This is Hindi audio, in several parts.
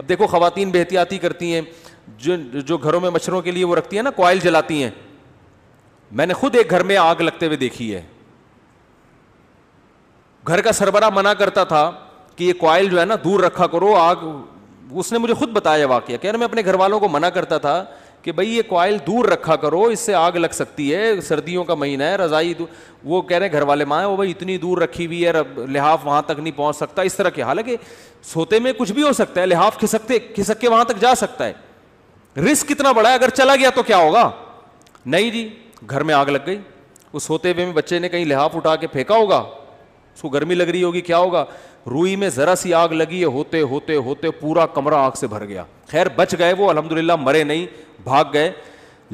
अब देखो ख़वातीन बेहतियाती करती हैं जो जो घरों में मच्छरों के लिए वो रखती है ना कोयल जलाती हैं मैंने खुद एक घर में आग लगते हुए देखी है घर का सरबरा मना करता था कि ये कोयल जो है ना दूर रखा करो आग उसने मुझे खुद बताया वाक्य क्या रहा मैं अपने घर वालों को मना करता था कि भाई ये कॉयल दूर रखा करो इससे आग लग सकती है सर्दियों का महीना है रज़ाई वो कह रहे हैं घर वाले माए वो भाई इतनी दूर रखी हुई है लिहाफ वहाँ तक नहीं पहुँच सकता इस तरह के हालांकि सोते में कुछ भी हो सकता है लिहाफ खिसकते खिसक के वहाँ तक जा सकता है रिस्क कितना बड़ा है अगर चला गया तो क्या होगा नहीं जी घर में आग लग गई उस सोते हुए में बच्चे ने कहीं लिहाफ उठा के फेंका होगा उसको गर्मी लग रही होगी क्या होगा रूई में ज़रा सी आग लगी है होते होते होते पूरा कमरा आग से भर गया खैर बच गए वो अलहमदुल्ला मरे नहीं भाग गए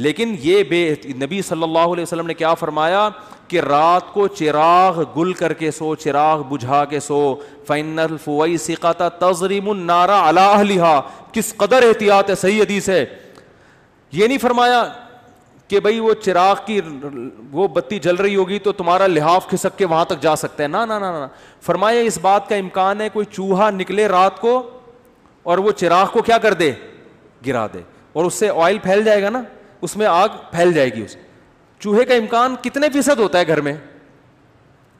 लेकिन ये बे नबी सल्लल्लाहु अलैहि वसल्लम ने क्या फरमाया कि रात को चिराग गुल करके सो चिराग बुझा के सो फ़ैनल फुवई सिकाता तजरीमन नारा अलाहा किस कदर एहतियात है सही हदीस है ये नहीं फरमाया कि भाई वो चिराग की वो बत्ती जल रही होगी तो तुम्हारा लिहाफ खिसक के वहां तक जा सकते हैं ना ना ना ना फरमाया इस बात का इम्कान है कोई चूहा निकले रात को और वो चिराग को क्या कर दे गिरा दे और उससे ऑयल फैल जाएगा ना उसमें आग फैल जाएगी उस चूहे का इम्कान कितने फीसद होता है घर में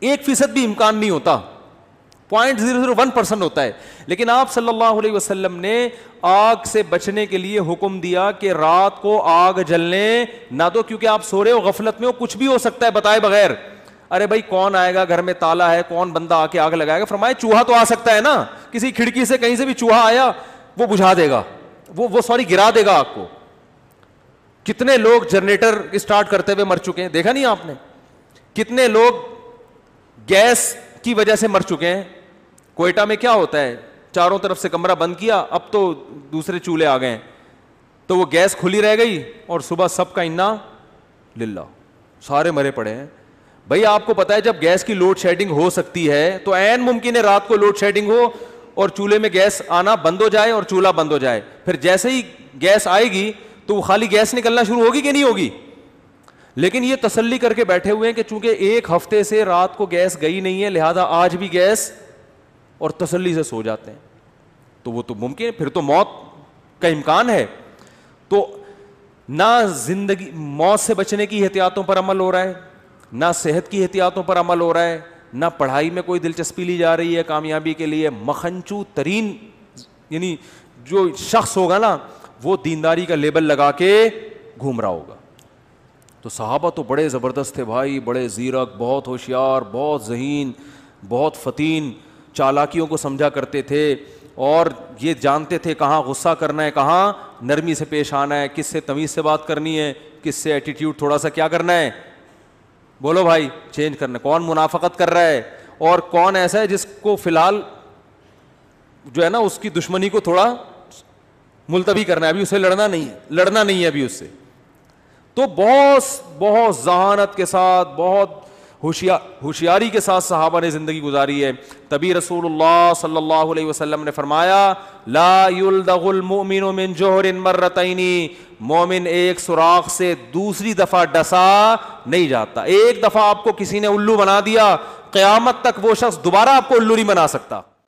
एक फीसद भी इम्कान नहीं होता point zero zero one percent होता है लेकिन आप सल्लल्लाहु अलैहि वसल्लम ने आग से बचने के लिए हुक्म दिया कि रात को आग जलने ना दो क्योंकि आप सो रहे हो गफलत में हो कुछ भी हो सकता है बताए बगैर अरे भाई कौन आएगा घर में ताला है कौन बंदा आके आग लगाएगा फरमाए चूहा तो आ सकता है ना किसी खिड़की से कहीं से भी चूहा आया वो बुझा देगा वो वो सॉरी गिरा देगा आपको कितने लोग जनरेटर स्टार्ट करते हुए मर चुके हैं देखा नहीं आपने कितने लोग गैस की वजह से मर चुके हैं कोयटा में क्या होता है चारों तरफ से कमरा बंद किया अब तो दूसरे चूल्हे आ गए तो वो गैस खुली रह गई और सुबह सब का इन्ना लिल्ला सारे मरे पड़े हैं भाई आपको पता है जब गैस की लोड शेडिंग हो सकती है तो एन मुमकिन है रात को लोड शेडिंग हो और चूल्हे में गैस आना बंद हो जाए और चूल्हा बंद हो जाए फिर जैसे ही गैस आएगी तो वो खाली गैस निकलना शुरू होगी कि नहीं होगी लेकिन ये तसल्ली करके बैठे हुए हैं कि चूंकि एक हफ्ते से रात को गैस गई नहीं है लिहाजा आज भी गैस और तसल्ली से सो जाते हैं तो वो तो मुमकिन है फिर तो मौत का इम्कान है तो ना जिंदगी मौत से बचने की एहतियातों पर अमल हो रहा है ना सेहत की एहतियातों पर अमल हो रहा है ना पढ़ाई में कोई दिलचस्पी ली जा रही है कामयाबी के लिए मखनचू तरीन यानी जो शख्स होगा ना वो दीनदारी का लेबल लगा के घूम रहा होगा तो साहबा तो बड़े ज़बरदस्त थे भाई बड़े ज़ीरक बहुत होशियार बहुत जहीन बहुत फ़तीन चालाकियों को समझा करते थे और ये जानते थे कहाँ गुस्सा करना है कहाँ नरमी से पेश आना है किससे तमीज़ से बात करनी है किससे एटीट्यूड थोड़ा सा क्या करना है बोलो भाई चेंज करना कौन मुनाफकत कर रहा है और कौन ऐसा है जिसको फिलहाल जो है ना उसकी दुश्मनी को थोड़ा मुलतवी करना है अभी उसे लड़ना नहीं है लड़ना नहीं है अभी उससे तो बहुत बहुत जहानत के साथ बहुत होशिया होशियारी के साथ सहाबा ने ज़िंदगी गुजारी है तभी रसूल सल्लाम ने फरमाया जोहरिन मर्रतनी मोमिन एक सुराख से दूसरी दफ़ा डसा नहीं जाता एक दफ़ा आपको किसी ने उल्लू बना दिया क्यामत तक वो शख्स दोबारा आपको उल्लू नहीं बना सकता